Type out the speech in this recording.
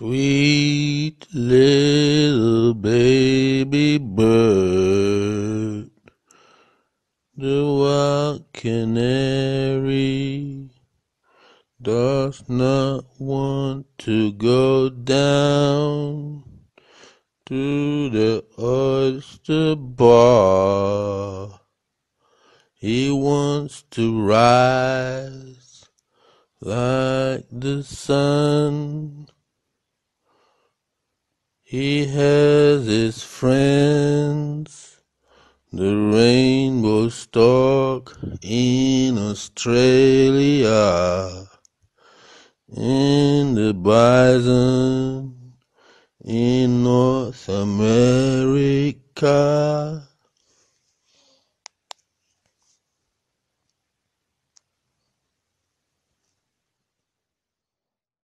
Sweet little baby bird, the wild canary does not want to go down to the oyster bar. He wants to rise like the sun he has his friends, the rainbow stork in Australia, and the bison in North America.